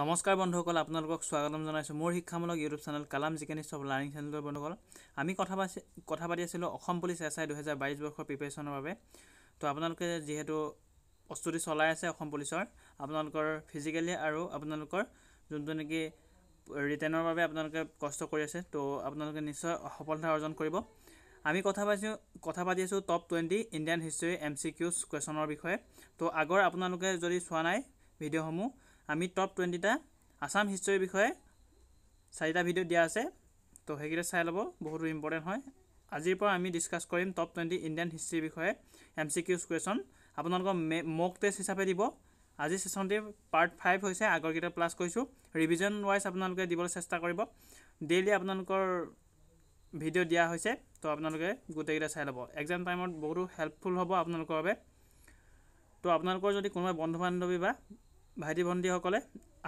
নমস্কাৰ বন্ধুসকল আপোনালোকক স্বাগতম জনাইছোঁ মোৰ শিক্ষামূলক ইউটিউব চেনেল কালাম জিকেনিছ অফ লাৰ্ণিং চেনেলৰ বন্ধুসকল আমি কথা পাতি কথা পাতি আছিলোঁ অসম পুলিচ এছ আই দুহেজাৰ বাইছ বৰ্ষৰ প্ৰিপেৰেশ্যনৰ বাবে তো আপোনালোকে যিহেতু প্ৰস্তুতি চলাই আছে অসম পুলিচৰ আপোনালোকৰ ফিজিকেলি আৰু আপোনালোকৰ যোনটো নেকি ৰিটাৰ্ণৰ বাবে আপোনালোকে কষ্ট কৰি আছে তো আপোনালোকে নিশ্চয় সফলতা অৰ্জন কৰিব আমি কথা পাতিছোঁ কথা পাতি আছোঁ top twenty Indian history M C Q কুৱেশ্যনৰ বিষয়ে তো আগৰ আপোনালোকে যদি চোৱা নাই ভিডিঅ'সমূহ আমি টপ টুৱেণ্টিটা আছাম হিষ্ট্ৰীৰ বিষয়ে চাৰিটা ভিডিঅ' দিয়া আছে তো সেইকেইটা চাই ল'ব বহুতো ইম্পৰ্টেণ্ট হয় আজিৰ পৰা আমি ডিছকাছ কৰিম টপ টুৱেণ্টি ইণ্ডিয়ান হিষ্ট্ৰীৰ বিষয়ে এম চি কিউজ কুৱেশ্যন আপোনালোকৰ মে মক টেষ্ট হিচাপে দিব আজি ছেশ্যনটি পাৰ্ট ফাইভ হৈছে আগৰকেইটা প্লাছ কৈছোঁ ৰিভিজন ৱাইজ আপোনালোকে দিবলৈ চেষ্টা কৰিব ডেইলি আপোনালোকৰ ভিডিঅ' দিয়া হৈছে তো আপোনালোকে গোটেইকেইটা চাই ল'ব এক্সাম টাইমত বহুতো হেল্পফুল হ'ব আপোনালোকৰ বাবে তো আপোনালোকৰ যদি কোনোবা বন্ধু বান্ধৱী বা ভাইটি ভণ্টীসকলে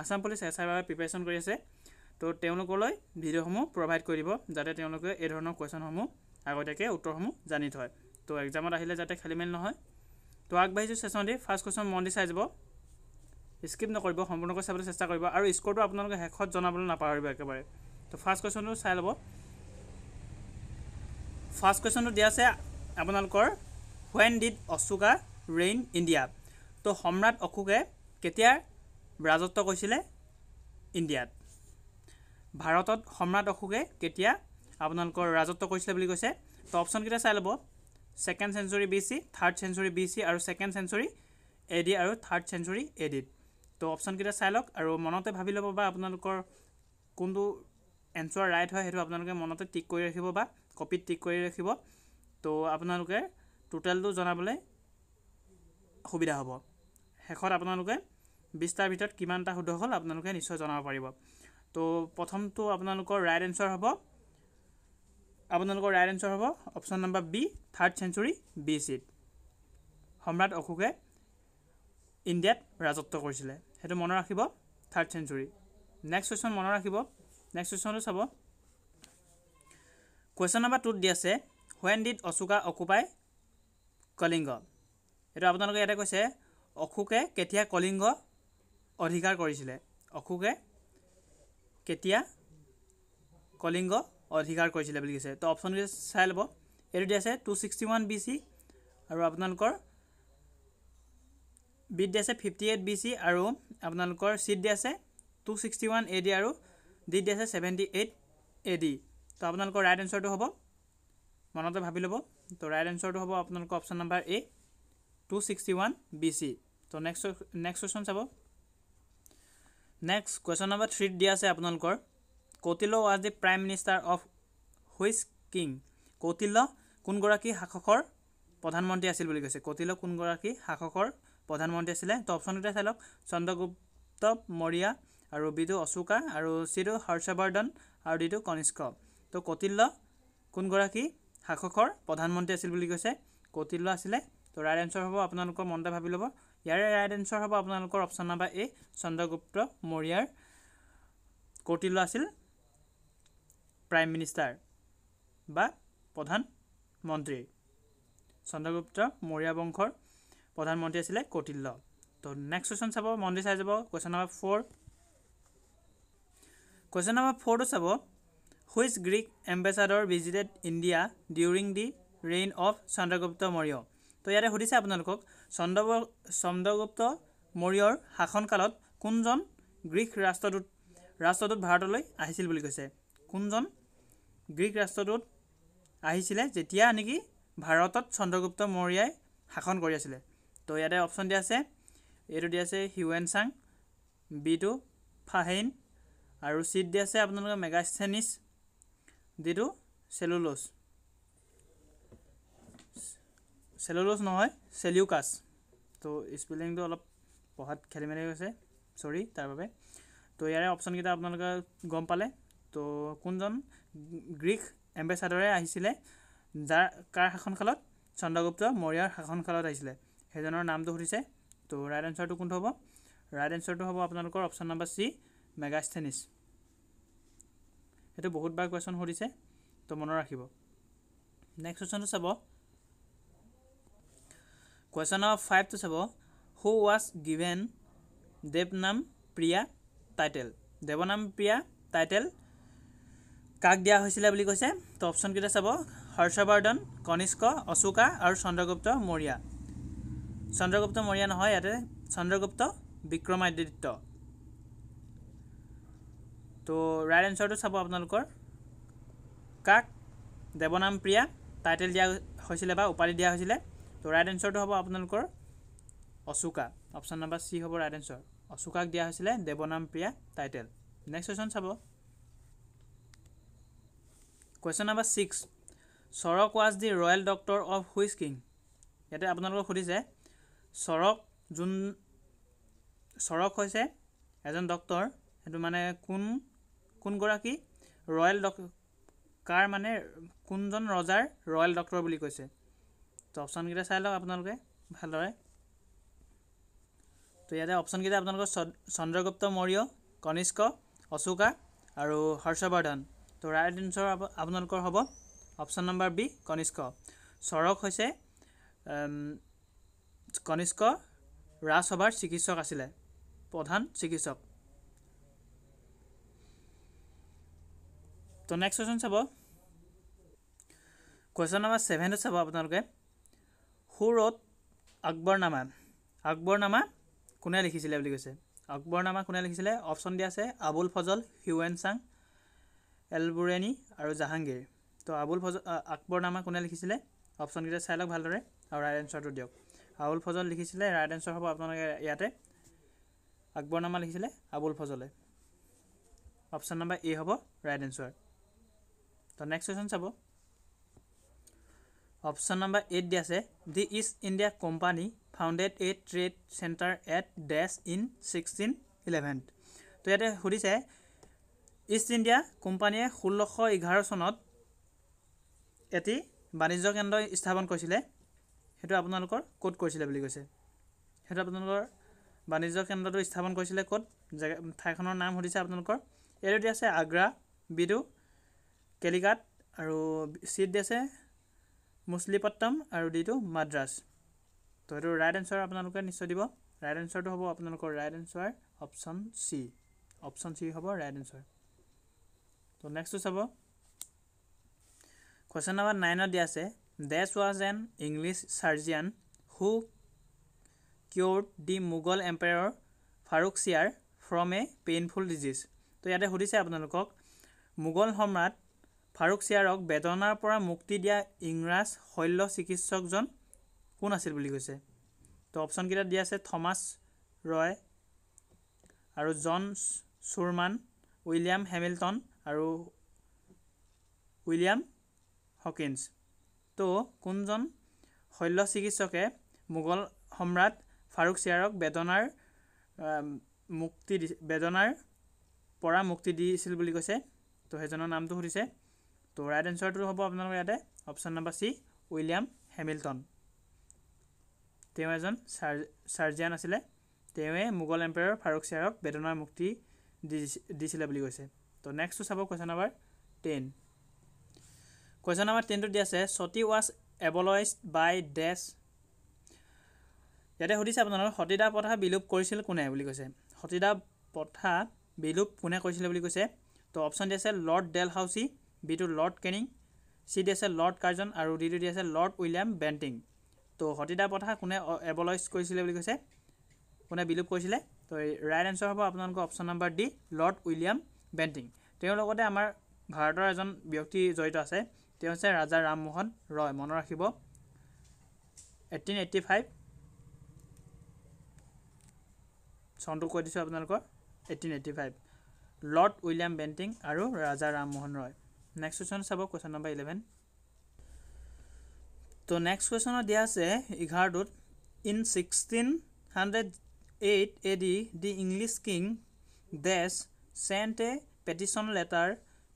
আসাম পুলিচ এছ আইৰ বাবে প্ৰিপেৰেশ্যন কৰি আছে তো তেওঁলোকলৈ ভিডিঅ'সমূহ প্ৰভাইড কৰি দিব যাতে তেওঁলোকে এই ধৰণৰ কুৱেশ্যনসমূহ আগতীয়াকৈ উত্তৰসমূহ জানি থয় তো এক্সামত আহিলে যাতে খেলি মেলি নহয় তো আগবাঢ়িছোঁ দি ফাৰ্ষ্ট কুৱেশ্যন মন দি চাই যাব স্কিপ নকৰিব সম্পূৰ্ণকৈ চাবলৈ চেষ্টা কৰিব আৰু স্ক'ৰটো আপোনালোকে শেষত জনাবলৈ নাপাহৰিব একেবাৰে তো ফাৰ্ষ্ট কুৱেশ্যনটো চাই ল'ব ফাৰ্ষ্ট কুৱেশ্যনটো দিয়া আছে আপোনালোকৰ when did Ashoka reign India তো সম্ৰাট অশোকে কেতিয়া ৰাজত্ব কৈছিলে ইণ্ডিয়াত ভাৰতত সম্ৰাট অশোকে কেতিয়া আপোনালোকৰ ৰাজত্ব কৰিছিলে বুলি কৈছে তো অপশ্যনকেইটা চাই ল'ব second century B C third century B C আৰু ছেকেণ্ড চেঞ্চুৰী এ ডি আৰু থাৰ্ড চেঞ্চুৰী এ ডিত তো অপশ্যনকেইটা চাই লওক আৰু মনতে ভাবি ল'ব বা আপোনালোকৰ কোনটো এনচাৰ ৰাইট হয় সেইটো আপোনালোকে মনতে টিক কৰি ৰাখিব বা কপিত টিক কৰি ৰাখিব তো আপোনালোকে টোটেলটো জনাবলৈ সুবিধা হ'ব শেষত আপোনালোকে বিছটাৰ ভিতৰত কিমানটা শুদ্ধ হ'ল আপোনালোকে নিশ্চয় জনাব পাৰিব তো প্ৰথমটো আপোনালোকৰ ৰাইট এনচাৰ হ'ব আপোনালোকৰ ৰাইট এনচাৰ হ'ব option number B third century B C সম্ৰাট অশোকে ইণ্ডিয়াত ৰাজত্ব কৰিছিলে সেইটো মনত ৰাখিব থাৰ্ড চেঞ্চুৰী নেক্সট কুৱেশ্যন মনত ৰাখিব নেক্সট কুৱেশ্যনটো চাব কুৱেশ্যন নম্বৰ টুত দি আছে when did Ashoka occupy Kalinga এইটো আপোনালোকে ইয়াতে কৈছে অশোকে কেতিয়া কলিংগ অধিকাৰ কৰিছিলে অশোকে কেতিয়া কলিংগ অধিকাৰ কৰিছিলে বুলি কৈছে তো অপশ্যন চাই ল'ব এইটো দিয়া আছে two sixty one B C আৰু আপোনালোকৰ বিত দিয়া আছে ফিফটি এইট বি চি আৰু আপোনালোকৰ চিট দিয়া আছে two sixty one A D আৰু ডিত দিয়া আছে ছেভেণ্টি এইট এ ডি তো আপোনালোকৰ ৰাইট এনচাৰটো হ'ব মনতে ভাবি ল'ব তো ৰাইট এনচাৰটো হ'ব আপোনালোকৰ option number A two sixty one B C তো নেক্সট নেক্সট কুৱেশ্যন চাব নেক্সট কুৱেশ্যন নম্বৰ থ্ৰীত দিয়া আছে আপোনালোকৰ Kautilya was the prime minister of which king Kautilya কোনগৰাকী শাসকৰ প্ৰধানমন্ত্ৰী আছিল বুলি কৈছে কটিল কোনগৰাকী শাসকৰ প্ৰধানমন্ত্ৰী আছিলে তো অপশ্যনকেইটা চাই লওক চন্দ্ৰগুপ্ত মৰিয়া আৰু বিদু অশোকা আৰু চিটো হৰ্ষবৰ্ধন আৰু ডিটো কনিষ্ক তো কটিল্য কোনগৰাকী শাসকৰ প্ৰধানমন্ত্ৰী আছিল বুলি কৈছে কটিল্য আছিলে তো ৰাইট এনচাৰ হ'ব আপোনালোকৰ মনতে ভাবি ল'ব ইয়াৰে ৰাইট এনচাৰ হ'ব আপোনালোকৰ অপশ্যন নাম্বাৰ এ চন্দ্ৰগুপ্ত মৌৰ্যৰ কৌটিল্য আছিল প্ৰাইম মিনিষ্টাৰ বা প্ৰধানমন্ত্ৰী চন্দ্ৰগুপ্ত মৌৰিয়া বংশৰ প্ৰধানমন্ত্ৰী আছিলে কৌটিল্য তো নেক্সট কুৱেশ্যন চাব মন্দিৰ চাই যাব question number four question number ফ'ৰটো চাব which Greek ambassador visited India during the reign of Chandragupta Maurya তো ইয়াতে সুধিছে আপোনালোকক চন্দ্ৰ চন্দ্ৰগুপ্ত মৌৰ্যৰ শাসনকালত কোনজন গ্ৰীক ৰাষ্ট্ৰদূত ৰাষ্ট্ৰদূত ভাৰতলৈ আহিছিল বুলি কৈছে কোনজন গ্ৰীক ৰাষ্ট্ৰদূত আহিছিলে যেতিয়া নেকি ভাৰতত চন্দ্ৰগুপ্ত মৌৰ্যাই শাসন কৰি আছিলে তো ইয়াতে অপশ্যন দিয়া আছে এইটো দিয়া আছে হিউৱেনচাং বিটো ফাহেইন আৰু চিট দিয়া আছে আপোনালোকে মেগাচেনিছ ডি যিটো চেলুলোছ চেলুলোজ নহয় চেলিউকাছ তো স্পেলিংটো অলপ পঢ়াত খেলি মেলি হৈছে চৰি তাৰবাবে তো ইয়াৰে অপশ্যনকেইটা আপোনালোকে গম পালে তো কোনজন গ্ৰীক এম্বেচাদৰে আহিছিলে যাৰ কাৰ শাসনকালত চন্দ্ৰগুপ্ত মৌৰ্যৰ শাসনকালত আহিছিলে সেইজনৰ নামটো সুধিছে তো ৰাইট এনচাৰটো কোনটো হ'ব ৰাইট এনচাৰটো হ'ব আপোনালোকৰ অপশ্যন নম্বৰ চি মেগাষ্টেনিছ সেইটো বহুতবাৰ কুৱেশ্যন সুধিছে তো মনত ৰাখিব নেক্সট কুৱেশ্যনটো চাব কুৱেশ্যন নম্বৰ ফাইভটো চাব who was given Devanampriya title Devanampriya title কাক দিয়া হৈছিলে বুলি কৈছে তো অপশ্যনকেইটা চাব হৰ্ষবৰ্ধন কনিষ্ক অশোকা আৰু চন্দ্ৰগুপ্ত মৌৰ্য চন্দ্ৰগুপ্ত মৌৰ্য নহয় ইয়াতে চন্দ্ৰগুপ্ত বিক্ৰমাদিত্য তো ৰাইট এনচাৰটো চাব আপোনালোকৰ কাক দেৱনাম প্ৰিয়া টাইটেল দিয়া হৈছিলে বা উপাধি দিয়া হৈছিলে তো ৰাইট এনচাৰটো হ'ব আপোনালোকৰ অশোকা অপশ্যন নম্বৰ চি হ'ব ৰাইট এনচাৰ অশোকাক দিয়া হৈছিলে Devanampriya title next question চাব question number six Charaka was the royal doctor of which king ইয়াতে আপোনালোকক সুধিছে চৰক যোন চৰক হৈছে এজন ডক্টৰ সেইটো মানে কোন কোনগৰাকী ৰয়েল ডক কাৰ মানে কোনজন ৰজাৰ ৰয়েল ডক্টৰ বুলি কৈছে তো অপশ্যনকেইটা চাই লওক আপোনালোকে ভালদৰে তো ইয়াতে অপশ্যনকেইটা আপোনালোকৰ চন্দ্ৰগুপ্ত মৌৰ্য কনিষ্ক অশোকা আৰু হৰ্ষবৰ্ধন তো ৰাইট এনচাৰ আপোনালোকৰ হ'ব option number B Kanishka Charaka হৈছে কনিষ্ক ৰাজসভাৰ চিকিৎসক আছিলে প্ৰধান চিকিৎসক তো নেক্সট কুৱেশ্যন চাব কুৱেশ্যন নম্বৰ ছেভেনটো চাব আপোনালোকে সুৰত আকবৰনামা আকবৰনামা কোনে লিখিছিলে বুলি কৈছে আকবৰনামা কোনে লিখিছিলে অপশ্যন দিয়া আছে আবুল ফজল হিউৱেন চাং এলবুৰেনী আৰু জাহাংগীৰ তো আবুল ফজল আকবৰনামা কোনে লিখিছিলে অপশ্যনকেইটা চাই লওক ভালদৰে আৰু ৰাইট এনচাৰটো দিয়ক আবুল ফজল লিখিছিলে ৰাইট এনচাৰ হ'ব আপোনালোকে ইয়াতে আকবৰনামা লিখিছিলে আবুল ফজলে অপশ্যন নাম্বাৰ এ হ'ব ৰাইট এনচাৰ তো next question sub option number eight দিয়া আছে the East India company founded a trade centre at dash in sixteen eleven তো ইয়াতে সুধিছে ইষ্ট ইণ্ডিয়া কোম্পানীয়ে ষোল্লশ এঘাৰ চনত এটি বাণিজ্য কেন্দ্ৰ স্থাপন কৰিছিলে সেইটো আপোনালোকৰ ক'ত কৰিছিলে বুলি কৈছে সেইটো আপোনালোকৰ বাণিজ্য কেন্দ্ৰটো স্থাপন কৰিছিলে ক'ত জেগা ঠাইখনৰ নাম সুধিছে আপোনালোকৰ এইটো দিয়া আছে আগ্ৰা বিডু কেলিকাট আৰু চিট দিয়া আছে মুছলিপট্টম আৰু ডিটো মাদ্ৰাছ তো এইটো ৰাইট এনচাৰ আপোনালোকে নিশ্চয় দিব ৰাইট এনচাৰটো হ'ব আপোনালোকৰ right answer option C option C হ'ব ৰাইট এনচাৰ তো নেক্সটটো চাব কুৱেশ্যন নাম্বাৰ নাইনত দিয়া আছে dash was an English surgeon who cure the Mughal এম্পায়াৰৰ Farrukh Siyar from a painful disease তো ইয়াতে সুধিছে আপোনালোকক মোগল সম্ৰাট ফাৰুক চিয়াৰক বেদনাৰ পৰা মুক্তি দিয়া ইংৰাজ শল্য চিকিৎসকজন কোন আছিল বুলি কৈছে তো অপশ্যনকেইটা দিয়া আছে থমাছ ৰয় আৰু জন চুৰমান উইলিয়াম হেমিল্টন আৰু উইলিয়াম হকিন্ছ তো কোনজন শল্য চিকিৎসকে মোগল সম্ৰাট ফাৰুক চিয়াৰক বেদনাৰ মুক্তি দি বেদনাৰ পৰা মুক্তি দিছিল বুলি কৈছে তো সেইজনৰ নামটো সুধিছে তো ৰাইট এনচাৰটো হ'ব আপোনালোকৰ ইয়াতে option number C William Hamilton তেওঁ এজন চাৰ চাৰ্জিয়ান আছিলে তেওঁৱে মোগল এম্পায়াৰ ফাৰুক শ্বাহক বেদনাৰ মুক্তি দিছিলে বুলি কৈছে তো নেক্সটটো sub question number ten question number টেনটোত দিয়া আছে চতি ৱাজ এবলইজ বাই ডেছ ইয়াতে সুধিছে আপোনালোকে সতীদাহ প্ৰথা বিলোপ কৰিছিল কোনে বুলি কৈছে সতীদাহ প্ৰথা বিলোপ কোনে কৰিছিলে বুলি কৈছে তো অপশ্যন দিয়া আছে লৰ্ড ডেল হাউচি বি বিটো লৰ্ড কেনিং চি ডি আছে লৰ্ড কাৰ্জন আৰু ডি ডি আছে লৰ্ড উইলিয়াম বেণ্টিং তো সতীদাহ প্ৰথা কোনে এবলইচ কৰিছিলে বুলি কৈছে কোনে বিলোপ কৰিছিলে তো ৰাইট এনচাৰ হ'ব আপোনালোকৰ option number D Lord William Bentinck তেওঁৰ লগতে আমাৰ ভাৰতৰ এজন ব্যক্তি জড়িত আছে তেওঁ হৈছে ৰাজা ৰামমোহন ৰয় মনত ৰাখিব এইটিন এইটি ফাইভ চনটো কৈ দিছোঁ আপোনালোকৰ eighteen eighty five Lord William Bentinck আৰু ৰাজা ৰামমোহন ৰয় নেক্সট কুৱেশ্যন চাব কুৱেশ্যন নম্বৰ ইলেভেন তো নেক্সট কুৱেশ্যনত দিয়া আছে এঘাৰটোত in sixteen hundred eight A D the English king dash sent a petition letter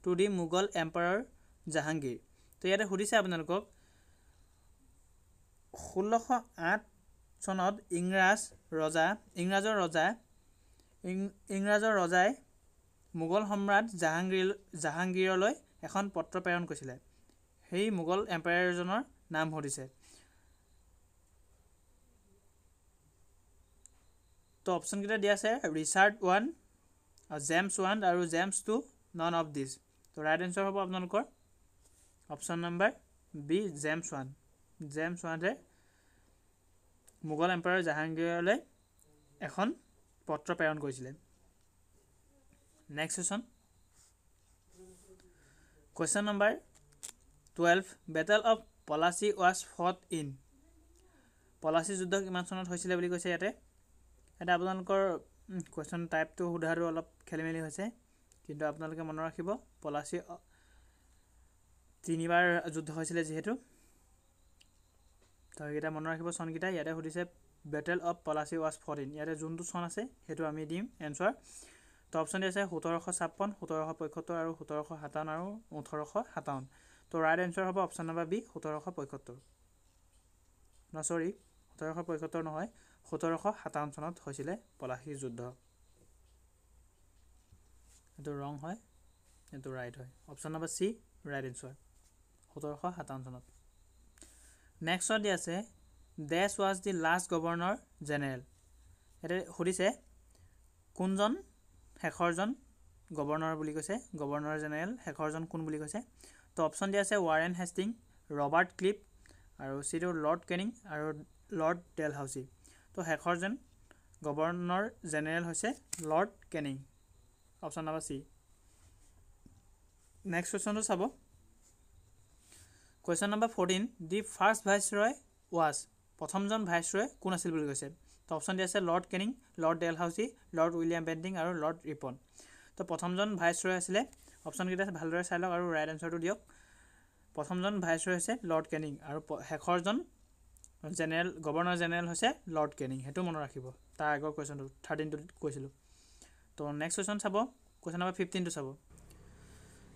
to the Mughal emperor Jahangir তো ইয়াতে সুধিছে আপোনালোকক ষোল্লশ আঠ চনত ইংৰাজ ৰজা ইংৰাজৰ ৰজা ইং ইংৰাজৰ ৰজাই মোগল সম্ৰাট জাহাংগীৰ জাহাংগীৰলৈ এখন পত্ৰ প্ৰেৰণ কৰিছিলে সেই মোগল এম্পায়াৰজনৰ নাম সুধিছে তো অপশ্যনকেইটা দিয়া আছে ৰিচাৰ্ড ওৱান জেমছ ওৱান আৰু James two none of this তো ৰাইট এনচাৰ হ'ব আপোনালোকৰ option number B James one James ওৱানে মোগল এম্পায়াৰ জাহাংগীৰলৈ এখন পত্ৰ প্ৰেৰণ কৰিছিলে next question question number twelve battle of Plassey was fought in Plassey যুদ্ধ কিমান চনত হৈছিলে বুলি কৈছে ইয়াতে ইয়াতে আপোনালোকৰ কুৱেশ্যন টাইপটো সোধাটো অলপ খেলিমেলি হৈছে কিন্তু আপোনালোকে মনত ৰাখিব পলাচী তিনিবাৰ যুদ্ধ হৈছিলে যিহেতু তো সেইকেইটা মনত ৰাখিব চনকেইটা ইয়াতে সুধিছে battle of Plassey was fought in ইয়াতে যোনটো চন আছে সেইটো আমি দিম এনচাৰ তো অপশ্যন দি আছে সোতৰশ ছাপন্ন সোতৰশ পঁয়সত্তৰ আৰু সোতৰশ সাতাৱন্ন আৰু ওঠৰশ সাতাৱন্ন তো ৰাইট এনচাৰ হ'ব অপশ্যন নাম্বাৰ বি সোতৰশ পঁয়সত্তৰ ন চৰি সোতৰশ পঁয়সত্তৰ নহয় সোতৰশ সাতাৱন্ন চনত হৈছিলে পলাশী যুদ্ধ এইটো ৰং হয় এইটো ৰাইট হয় option number C right answer সোতৰশ সাতাৱন্ন চনত নেক্সট দি আছে dash was the last governor general এতিয়া সুধিছে কোনজন শেষৰজন গৱৰ্ণৰ বুলি কৈছে গৱৰ্ণৰ জেনেৰেল শেষৰজন কোন বুলি কৈছে তো অপশ্যন দিয়া আছে ৱাৰেন হেষ্টিং ৰবাৰ্ট ক্লিপ আৰু চিটো লৰ্ড কেনিং আৰু লৰ্ড ডেল হাউচি তো শেষৰজন গৱৰ্ণৰ জেনেৰেল হৈছে Lord Canning option number C next কুৱেশ্যনটো sub question number fourteen the first viceroy was প্ৰথমজন ভাইচ ৰয় কোন আছিল বুলি কৈছে তো অপশ্যন দিয়া আছে Lord Canning Lord Dalhousie Lord William Bentinck আৰু লৰ্ড ৰিপন তো প্ৰথমজন ভাইচ ৰয় আছিলে অপশ্যনকেইটা ভালদৰে চাই লওক আৰু ৰাইট এনচাৰটো দিয়ক প্ৰথমজন ভাইচ ৰয় হৈছে লৰ্ড কেনিং আৰু শেষৰজন জেনেৰেল গভৰ্ণৰ জেনেৰেল হৈছে লৰ্ড কেনিং সেইটো মনত ৰাখিব তাৰ আগৰ কুৱেশ্যনটো থাৰ্টিনটোত কৈছিলোঁ তো নেক্সট কুৱেশ্যন চাব কুৱেশ্যন নম্বৰ ফিফটিনটো চাব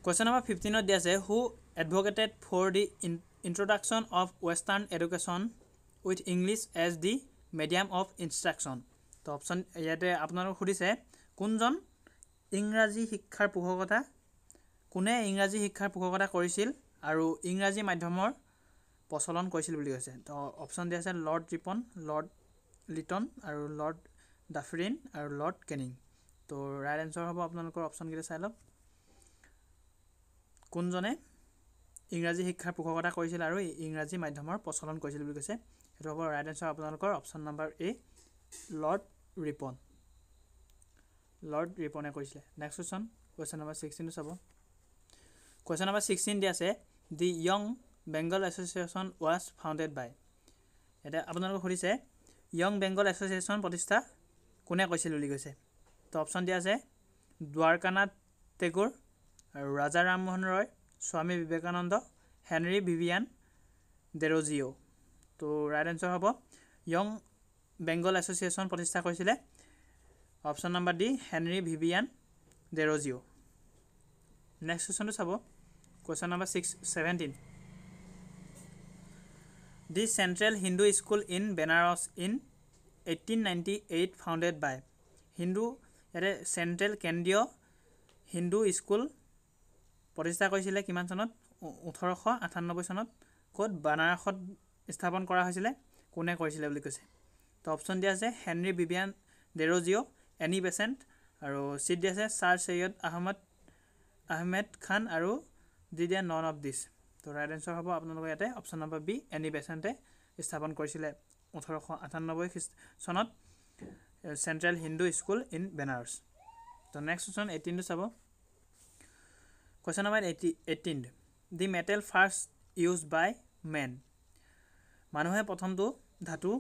কুৱেশ্যন নম্বৰ ফিফটিনত দিয়া আছে who advocated for the in introduction of western education with English as the medium of instruction তো অপশ্যন ইয়াতে আপোনালোকক সুধিছে কোনজন ইংৰাজী শিক্ষাৰ পোষকতা কোনে ইংৰাজী শিক্ষাৰ পোষকতা কৰিছিল আৰু ইংৰাজী মাধ্যমৰ প্ৰচলন কৰিছিল বুলি কৈছে তো অপশ্যন দিয়া আছে লৰ্ড ৰিপন লৰ্ড লিটন আৰু লৰ্ড ডাফৰিন আৰু লৰ্ড কেনিং তো ৰাইট এনচাৰ হ'ব আপোনালোকৰ অপশ্যনকেইটা চাই লওক কোনজনে ইংৰাজী শিক্ষাৰ পোষকতা কৰিছিল আৰু ইংৰাজী মাধ্যমৰ প্ৰচলন কৰিছিল বুলি কৈছে সেইটো হ'ব ৰাইট এনচাৰ আপোনালোকৰ option number A Lord Ripon Lord ৰিপনে কৈছিলে নেক্সট কুৱেশ্যন কুৱেশ্যন নম্বৰ ছিক্সটিনটো চাব কুৱেশ্যন নাম্বাৰ ছিক্সটিন দি আছে the Young Bengal association was founded by এতিয়া আপোনালোকে সুধিছে য়ং বেংগল এছ'চিয়েশ্যন প্ৰতিষ্ঠা কোনে কৈছিল বুলি কৈছে তো অপশ্যন দিয়া আছে দ্বাৰকানাথ টেগোৰ আৰু ৰাজা ৰামমোহন ৰয় স্বামী বিবেকানন্দ হেনৰি ভিভিয়ান ডেৰজিঅ' তো ৰাইট এনচাৰ হ'ব য়ং বেংগল এছ'চিয়েশ্যন প্ৰতিষ্ঠা কৰিছিলে option number D Henry Vivian Derozio' next কুৱেশ্যনটো sub question number six seventeen the central Hindu school in Benares in eighteen ninety eight founded by Hindu ইয়াতে চেণ্ট্ৰেল কেন্দ্ৰীয় হিন্দু স্কুল প্ৰতিষ্ঠা কৰিছিলে কিমান চনত ওঠৰশ আঠান্নব্বৈ চনত ক'ত বানাৰসত স্থাপন কৰা হৈছিলে কোনে কৰিছিলে বুলি কৈছে তো অপশ্যন দিয়া আছে হেনৰি বিবিয়ান ডেৰজিঅ' এনি বেচেণ্ট আৰু চিট দিয়া আছে ছাৰ চৈয়দ আহমদ আহমেদ খান আৰু দি দিয়া নন অফ দিছ তো ৰাইট এনচাৰ হ'ব আপোনালোকৰ ইয়াতে অপশ্যন নম্বৰ বি এনি বেচেণ্টে স্থাপন কৰিছিলে ওঠৰশ আঠানব্বৈ চনত central Hindu school in Benares তো নেক্সট কুৱেশ্যন এইটিনটো sub question number eighty eighteen the metal first use by man মানুহে প্ৰথমটো ধাতু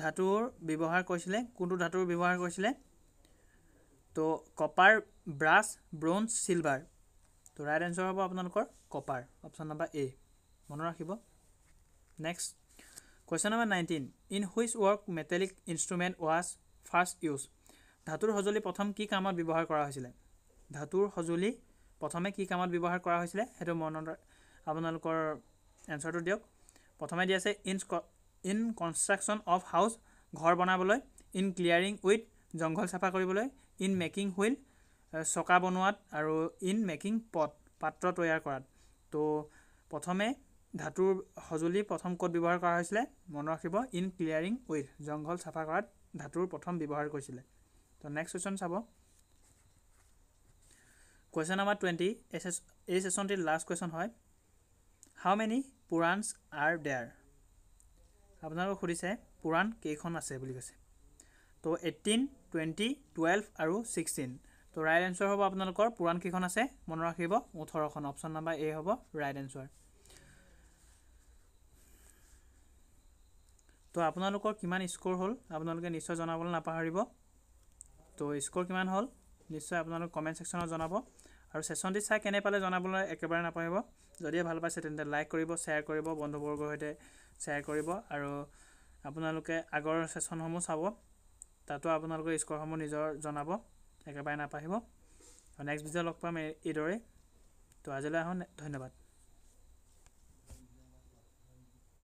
ধাতুৰ ব্যৱহাৰ কৰিছিলে কোনটো ধাতুৰ ব্যৱহাৰ কৰিছিলে তো কপাৰ ব্ৰাছ ব্ৰঞ্জ চিলভাৰ তো ৰাইট এনচাৰ হ'ব আপোনালোকৰ কপাৰ অপশ্যন নাম্বাৰ এ মনত ৰাখিব next question number nineteen in which work metallic instrument was first use ধাতুৰ সঁজুলি প্ৰথম কি কামত ব্যৱহাৰ কৰা হৈছিলে ধাতুৰ সঁজুলি প্ৰথমে কি কামত ব্যৱহাৰ কৰা হৈছিলে সেইটো মনত আপোনালোকৰ এনচাৰটো দিয়ক প্ৰথমে দিয়া আছে in in construction of house ঘৰ বনাবলৈ ইন ক্লিয়াৰিং উইথ জংঘল চাফা কৰিবলৈ ইন মেকিং হুইল চকা বনোৱাত আৰু ইন মেকিং পট পাত্ৰ তৈয়াৰ কৰাত তো প্ৰথমে ধাতুৰ সঁজুলি প্ৰথম ক'ত ব্যৱহাৰ কৰা হৈছিলে মনত ৰাখিব ইন ক্লিয়াৰিং উইথ জংঘল চাফা কৰাত ধাতুৰ প্ৰথম ব্যৱহাৰ কৰিছিলে তো নেক্সট কুৱেশ্যন চাব কুৱেশ্যন নাম্বাৰ টুৱেণ্টি এই চেশ্যনটিৰ লাষ্ট কুৱেশ্যন হয় how many Puranas are there আপোনালোকক সুধিছে পুৰাণ কেইখন আছে বুলি কৈছে তো এইটিন টুৱেণ্টি টুৱেল্ভ আৰু ছিক্সটিন তো ৰাইট এনচাৰ হ'ব আপোনালোকৰ পুৰাণ কেইখন আছে মনত ৰাখিব ওঠৰখন অপশ্যন নাম্বাৰ এ হ'ব ৰাইট এনচাৰ তো আপোনালোকৰ কিমান স্ক'ৰ হ'ল আপোনালোকে নিশ্চয় জনাবলৈ নাপাহৰিব তো স্ক'ৰ কিমান হ'ল নিশ্চয় আপোনালোকে কমেণ্ট ছেকশ্যনত জনাব আৰু ছেশ্যনটি চাই কেনে পালে জনাবলৈ একেবাৰে নাপাহৰিব যদিহে ভাল পাইছে তেন্তে লাইক কৰিব শ্বেয়াৰ কৰিব বন্ধুবৰ্গৰ সৈতে শ্বেয়াৰ কৰিব আৰু আপোনালোকে আগৰ ছেশ্যনসমূহ চাব তাতো আপোনালোকৰ স্ক'ৰসমূহ নিজৰ জনাব একেবাৰে নাপাহিব আৰু নেক্সট ভিডিঅ' লগ পাম এইদৰে তো আজিলৈ আহোঁ ধন্যবাদ